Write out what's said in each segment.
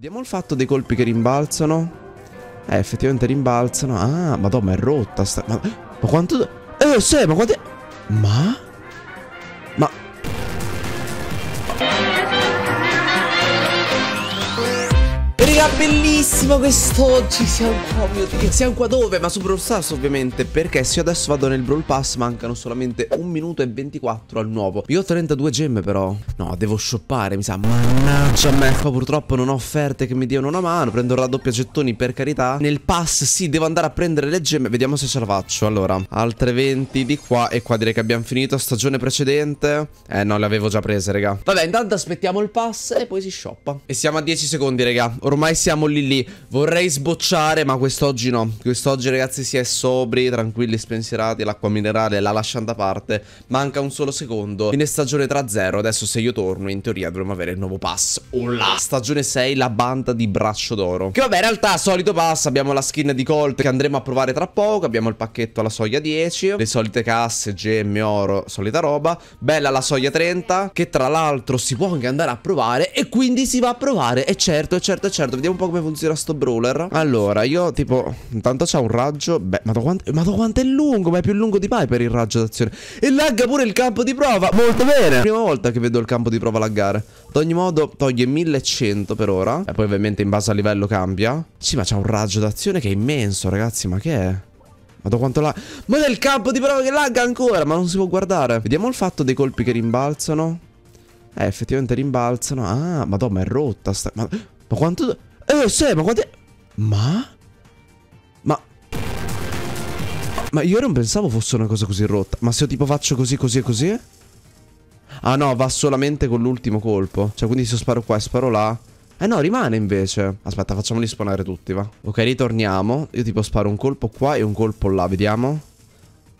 Vediamo il fatto dei colpi che rimbalzano. Eh, effettivamente rimbalzano. Ah, madonna, ma è rotta sta... Ma, ma quanto... Eh, sì, ma quanto... Ma? Ma... Raga, bellissimo quest'oggi. Siamo qua, Siamo qua dove? Ma su Brawl Stars, ovviamente. Perché se io adesso vado nel Brawl Pass, mancano solamente 1 minuto e 24 al nuovo. Io ho 32 gemme, però. No, devo shoppare. Mi sa, mannaggia me. Qua purtroppo non ho offerte che mi diano una mano. Prendo il doppia gettoni, per carità. Nel pass, sì, devo andare a prendere le gemme. Vediamo se ce la faccio. Allora, altre 20 di qua. E qua direi che abbiamo finito stagione precedente. Eh, no, le avevo già prese, raga. Vabbè, intanto aspettiamo il pass e poi si shoppa. E siamo a 10 secondi, raga. Ormai ormai siamo lì lì. Vorrei sbocciare, ma quest'oggi no. Quest'oggi, ragazzi, si è sobri, tranquilli, spensierati. L'acqua minerale la lasciano da parte. Manca un solo secondo. Fine stagione 3-0. Adesso, se io torno, in teoria dovremmo avere il nuovo pass. Oh Stagione 6, la banda di braccio d'oro. Che vabbè, in realtà, solito pass. Abbiamo la skin di Colt che andremo a provare tra poco. Abbiamo il pacchetto alla soglia 10. Le solite casse, gemme, oro, solita roba. Bella la soglia 30, che tra l'altro si può anche andare a provare. E quindi si va a provare. E certo, e certo, e certo Vediamo un po' come funziona sto brawler Allora io tipo Intanto c'ha un raggio Beh ma quanto, quanto è lungo Ma è più lungo di mai per il raggio d'azione E lagga pure il campo di prova Molto bene Prima volta che vedo il campo di prova laggare Ad ogni modo toglie 1100 per ora E poi ovviamente in base al livello cambia Sì ma c'ha un raggio d'azione che è immenso ragazzi Ma che è? Ma da quanto la... Ma è il campo di prova che lagga ancora Ma non si può guardare Vediamo il fatto dei colpi che rimbalzano Eh effettivamente rimbalzano Ah madonna ma è rotta sta... Ma... Ma quanto... Eh, se, ma quante... Ma? Ma... Ma io non pensavo fosse una cosa così rotta. Ma se io tipo faccio così, così e così? Ah no, va solamente con l'ultimo colpo. Cioè, quindi se io sparo qua e sparo là... Eh no, rimane invece. Aspetta, facciamoli spawnare tutti, va. Ok, ritorniamo. Io tipo sparo un colpo qua e un colpo là, vediamo.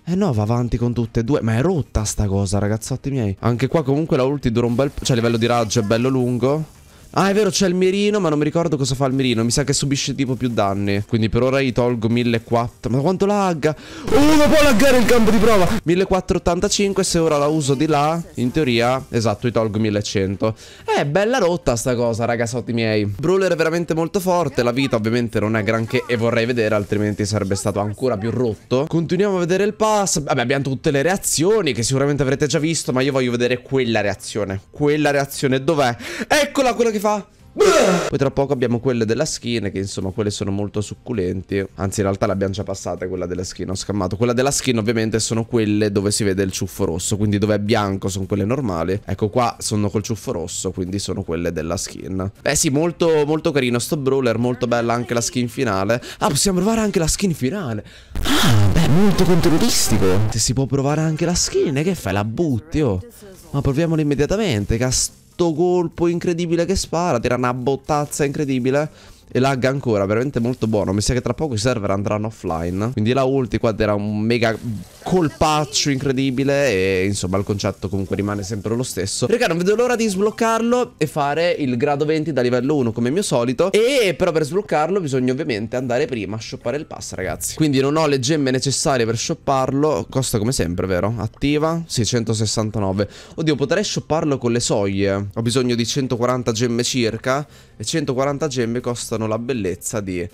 Eh no, va avanti con tutte e due. Ma è rotta sta cosa, ragazzotti miei. Anche qua comunque la ulti dura un bel... Cioè, a livello di raggio è bello lungo. Ah, è vero, c'è il mirino, ma non mi ricordo cosa fa il mirino. Mi sa che subisce tipo più danni. Quindi per ora gli tolgo 1400. Ma quanto lagga? Oh, ma può laggare il campo di prova! 1485, se ora la uso di là, in teoria, esatto, gli tolgo 1100. Eh, bella rotta sta cosa, ragazzotti miei. Brawler è veramente molto forte, la vita ovviamente non è granché e vorrei vedere, altrimenti sarebbe stato ancora più rotto. Continuiamo a vedere il pass. Vabbè, abbiamo tutte le reazioni che sicuramente avrete già visto, ma io voglio vedere quella reazione. Quella reazione dov'è? Eccola quella che che fa... Poi tra poco abbiamo quelle della skin che insomma quelle sono molto succulenti Anzi in realtà le abbiamo già passate quella della skin ho scammato Quella della skin ovviamente sono quelle dove si vede il ciuffo rosso Quindi dove è bianco sono quelle normali Ecco qua sono col ciuffo rosso quindi sono quelle della skin Beh sì molto molto carino sto brawler molto bella anche la skin finale Ah possiamo provare anche la skin finale Ah beh molto contenutistico si può provare anche la skin che fai la butti oh Ma proviamola immediatamente cast sto colpo incredibile che spara, tira una bottazza incredibile e lag ancora, veramente molto buono Mi sa che tra poco i server andranno offline Quindi la ulti qua era un mega colpaccio incredibile E insomma il concetto comunque rimane sempre lo stesso Raga non vedo l'ora di sbloccarlo E fare il grado 20 da livello 1 come mio solito E però per sbloccarlo bisogna ovviamente andare prima a shoppare il pass ragazzi Quindi non ho le gemme necessarie per shopparlo Costa come sempre vero? Attiva 669 Oddio potrei shopparlo con le soglie Ho bisogno di 140 gemme circa E 140 gemme costano raccontano la bellezza di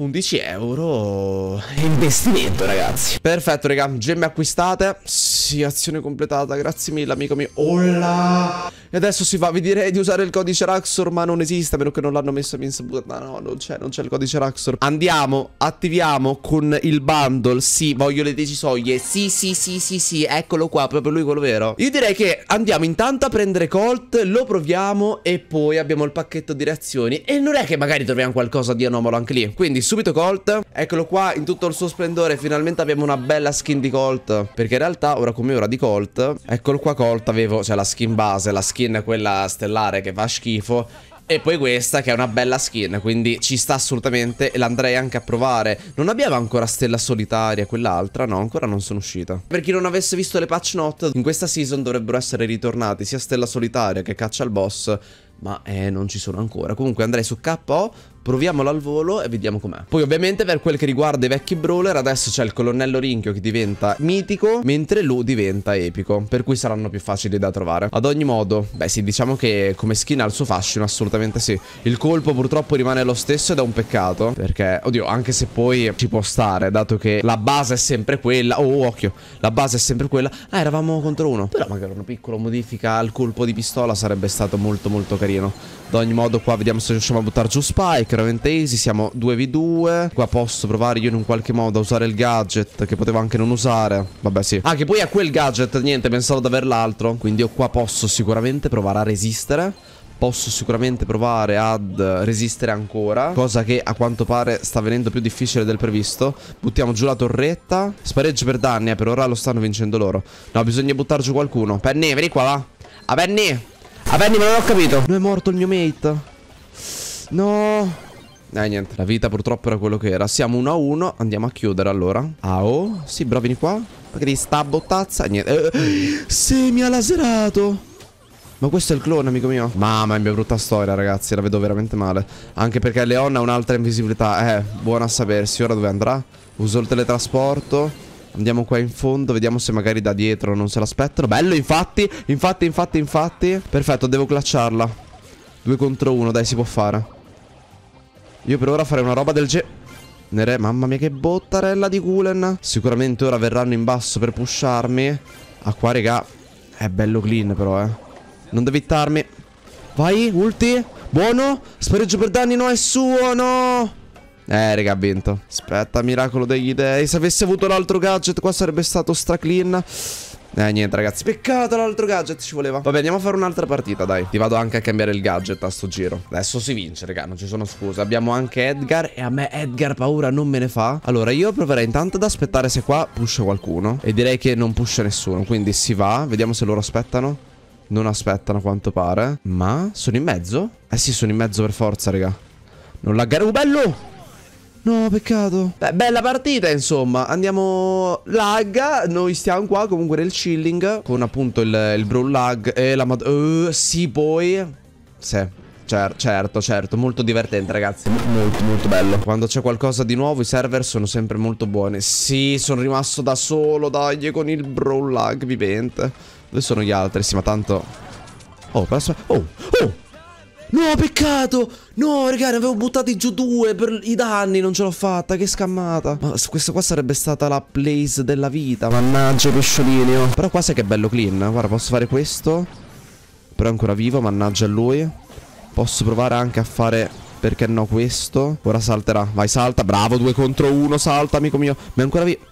11 euro investimento ragazzi Perfetto raga Gemme acquistate Sì azione completata Grazie mille amico mio Olla E adesso si va Vi direi di usare il codice Raxor Ma non esiste A meno che non l'hanno messo in subordina No non c'è Non c'è il codice Raxor Andiamo Attiviamo con il bundle Sì voglio le 10 soglie Sì sì sì sì sì Eccolo qua Proprio lui quello vero Io direi che Andiamo intanto a prendere Colt Lo proviamo E poi abbiamo il pacchetto di reazioni E non è che magari troviamo qualcosa di anomalo anche lì Quindi subito Colt Eccolo qua in tutto il suo splendore Finalmente abbiamo una bella skin di Colt Perché in realtà ora come ora di Colt Eccolo qua Colt avevo cioè la skin base La skin quella stellare che fa schifo e poi questa che è una bella skin Quindi ci sta assolutamente E l'andrei anche a provare Non abbiamo ancora Stella Solitaria Quell'altra no ancora non sono uscita Per chi non avesse visto le patch note In questa season dovrebbero essere ritornati Sia Stella Solitaria che Caccia al Boss ma eh, non ci sono ancora. Comunque andrei su KO, proviamolo al volo e vediamo com'è. Poi ovviamente per quel che riguarda i vecchi brawler, adesso c'è il colonnello Rinchio che diventa mitico, mentre lui diventa epico, per cui saranno più facili da trovare. Ad ogni modo, beh sì, diciamo che come skin ha il suo fascino, assolutamente sì. Il colpo purtroppo rimane lo stesso ed è un peccato, perché, oddio, anche se poi ci può stare, dato che la base è sempre quella, oh occhio, la base è sempre quella, ah eravamo contro uno, però magari una piccola modifica al colpo di pistola sarebbe stato molto molto carino carino ad ogni modo qua vediamo se riusciamo a buttare giù Spike Veramente easy, siamo 2v2 Qua posso provare io in un qualche modo a usare il gadget Che potevo anche non usare Vabbè sì Ah che poi a quel gadget niente pensavo di aver l'altro Quindi io qua posso sicuramente provare a resistere Posso sicuramente provare ad resistere ancora Cosa che a quanto pare sta venendo più difficile del previsto Buttiamo giù la torretta Spareggio per danni eh, per ora lo stanno vincendo loro No bisogna buttare giù qualcuno Penny vieni qua va A ah, Penny Aperni ah, ma non ho capito Non è morto il mio mate No eh niente, la vita purtroppo era quello che era Siamo 1 a 1, andiamo a chiudere allora Ah sì bro vieni qua Perché ti sta a bottazza Niente eh, eh Sì mi ha laserato ma questo è il clone, amico mio. Mamma mia, brutta storia, ragazzi. La vedo veramente male. Anche perché Leon ha un'altra invisibilità. Eh, buona a sapersi. Ora dove andrà? Uso il teletrasporto. Andiamo qua in fondo, vediamo se magari da dietro non se l'aspettano. Bello, infatti, infatti, infatti, infatti. Perfetto, devo clacciarla. Due contro uno, dai, si può fare. Io per ora farei una roba del genere. Mamma mia che bottarella di Gulen Sicuramente ora verranno in basso per pusharmi Ah qua regà È bello clean però eh Non devi hittarmi Vai ulti Buono Spareggio per danni no è suo no eh, raga, ha vinto. Aspetta, miracolo degli dei. Se avessi avuto l'altro gadget qua sarebbe stato straclean. Eh niente ragazzi Peccato l'altro gadget ci voleva Vabbè andiamo a fare un'altra partita dai Ti vado anche a cambiare il gadget a sto giro Adesso si vince raga Non ci sono scuse Abbiamo anche Edgar E a me Edgar paura non me ne fa Allora io proverei intanto ad aspettare se qua pusha qualcuno E direi che non pusha nessuno Quindi si va Vediamo se loro aspettano Non aspettano a quanto pare Ma sono in mezzo? Eh sì sono in mezzo per forza raga Non laggare Oh bello No, peccato. Beh, bella partita, insomma. Andiamo lag. Noi stiamo qua comunque nel chilling. Con appunto il, il brawl lag. E la mad... Uh, sì, poi. Sì. Cer certo, certo, molto divertente ragazzi Molto, molto bello Quando c'è qualcosa di nuovo i server sono sempre molto buoni Sì, sono rimasto da solo, dai, con il brawl lag vivente Dove sono gli altri? Sì, ma tanto... Oh, aspetta... Oh, oh! No, peccato! No, raga, avevo buttato giù due per i danni, non ce l'ho fatta, che scammata. Ma questa qua sarebbe stata la place della vita, mannaggia pesciolino. Oh. Però qua sai che è bello clean, guarda, posso fare questo. Però è ancora vivo, mannaggia lui. Posso provare anche a fare, perché no, questo. Ora salterà, vai, salta, bravo, due contro uno, salta, amico mio. Ma è ancora vivo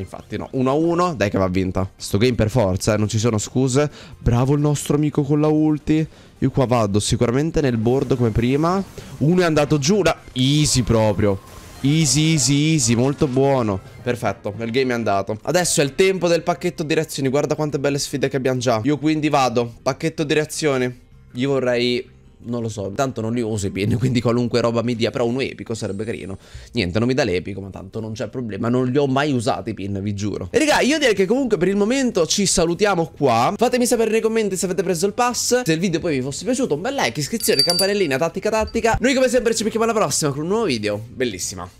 infatti no, 1-1, dai che va vinta. Sto game per forza, eh, non ci sono scuse. Bravo il nostro amico con la ulti. Io qua vado sicuramente nel board come prima. Uno è andato giù, da... easy proprio. Easy, easy, easy, molto buono Perfetto, il game è andato Adesso è il tempo del pacchetto di reazioni Guarda quante belle sfide che abbiamo già Io quindi vado, pacchetto di reazioni Io vorrei non lo so, tanto non li uso i pin, quindi qualunque roba mi dia, però uno epico sarebbe carino. Niente, non mi dà l'epico, ma tanto non c'è problema, non li ho mai usati i pin, vi giuro. E raga, io direi che comunque per il momento ci salutiamo qua. Fatemi sapere nei commenti se avete preso il pass, se il video poi vi fosse piaciuto, un bel like, iscrizione, campanellina, tattica tattica. Noi come sempre ci becchiamo alla prossima con un nuovo video, bellissima.